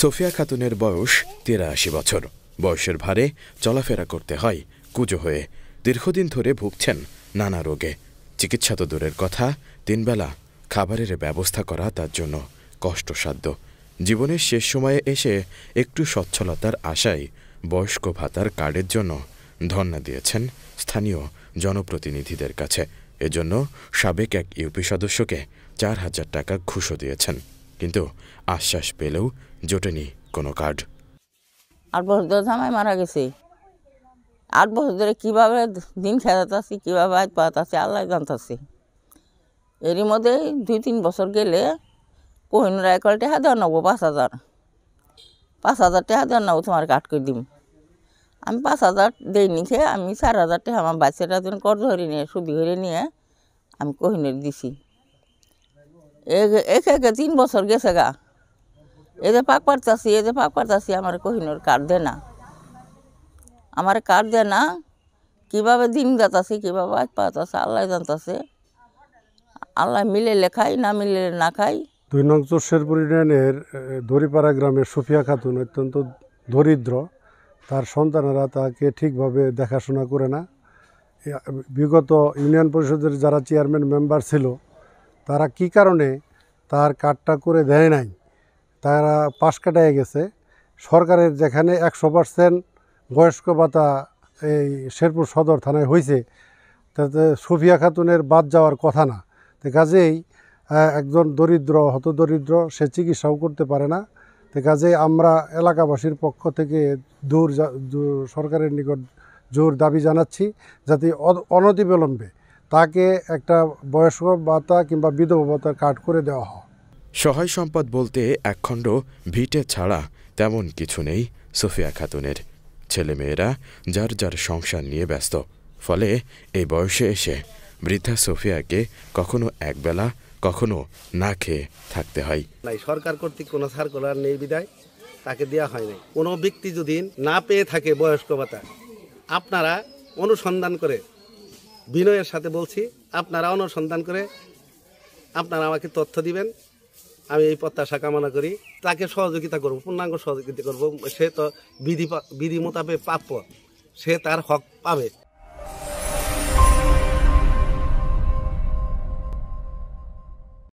Sophia খাতুনের বয়স তিরাশি বছর বয়সের ভারে চলাফেরা করতে হয় কুজো হয়ে দীর্ঘদিন ধরে ভুগছেন নানা রোগে চিকিৎসা তো দূরের কথা তিনবেলা খাবারের ব্যবস্থা করা তার জন্য কষ্টসাধ্য জীবনের শেষ সময়ে এসে একটু স্বচ্ছলতার আশায় বয়স্ক ভাতার কার্ডের জন্য ধর্না দিয়েছেন স্থানীয় জনপ্রতিনিধিদের কাছে এজন্য সাবেক এক ইউপি সদস্যকে চার হাজার টাকা ঘুষও দিয়েছেন কিন্তু আশ্বাস পেলেও জোটেনি কোনো কার্ড আট বছর ধরে থামাই মারা গেছে আট বছর ধরে কীভাবে দিন খেলাতাছি কীভাবে আজ পাতাছি আল্লাহ জানতাছি এরই মধ্যে দুই তিন বছর গেলে কোহিনুর এক টেহা দেওয়া নেবো পাঁচ হাজার পাঁচ হাজার টাকা দেওয়া নেবো তোমার কাট করে দিম আমি পাঁচ হাজার নি খেয়ে আমি চার হাজার টাকা আমার বাচ্চাটা কর্জ ধরে নিয়ে সুদি হরে নিয়ে আমি কোহিনুর দিছি একে তিন বছর গেছে গা এ যে পাক পারতাছি এ যে পাক পারতাছি আমার কহিনুর কার দে না আমার কার দে না কীভাবে দিন যাতাছি কীভাবে আজ পাতাছে আল্লাহ জানতাছে আল্লাহ মিলে খাই না মিলে না খাই দুই নং শেরপুর ইউনিয়নের দড়িপাড়া গ্রামের সুফিয়া খাতুন অত্যন্ত দরিদ্র তার সন্তানেরা তাকে ঠিকভাবে দেখাশোনা করে না বিগত ইউনিয়ন পরিষদের যারা চেয়ারম্যান মেম্বার ছিল তারা কি কারণে তার কার্ডটা করে দেয় নাই তারা পাশ কাটায় গেছে সরকারের যেখানে একশো পার্সেন্ট বয়স্ক ভাতা এই শেরপুর সদর থানায় হয়েছে তাতে সুফিয়া খাতুনের বাদ যাওয়ার কথা না তো কাজেই একজন দরিদ্র হতদরিদ্র সে চিকিৎসাও করতে পারে না তো কাজেই আমরা এলাকাবাসীর পক্ষ থেকে দূর সরকারের নিকট জোর দাবি জানাচ্ছি যাতে অনতিবিলম্বে তাকে একটা বয়স্ক ভাতা কিংবা বিধবা ভাতা কার্ড করে দেওয়া হয় সহায় সম্পদ বলতে একখণ্ড ভিটে ছাড়া তেমন কিছু নেই সোফিয়া খাতুনের ছেলেমেয়েরা যার যার সংসার নিয়ে ব্যস্ত ফলে এই বয়সে এসে বৃদ্ধা সোফিয়াকে কখনো একবেলা কখনো না খেয়ে থাকতে হয় সরকার কর্তৃক কোনো সার্কুলার নেই বিদায় তাকে দেওয়া হয় নাই কোনো ব্যক্তি যদি না পেয়ে থাকে বয়স্ক ভাতা আপনারা অনুসন্ধান করে বিনয়ের সাথে বলছি আপনারা অনুসন্ধান করে আপনারা আমাকে তথ্য দিবেন আমি এই প্রত্যাশা কামনা করি তাকে সহযোগিতা করব পূর্ণাঙ্গ সহযোগিতা করব সে তো বিধি বিধি মোতাবেক প্রাপ্য সে তার হক পাবে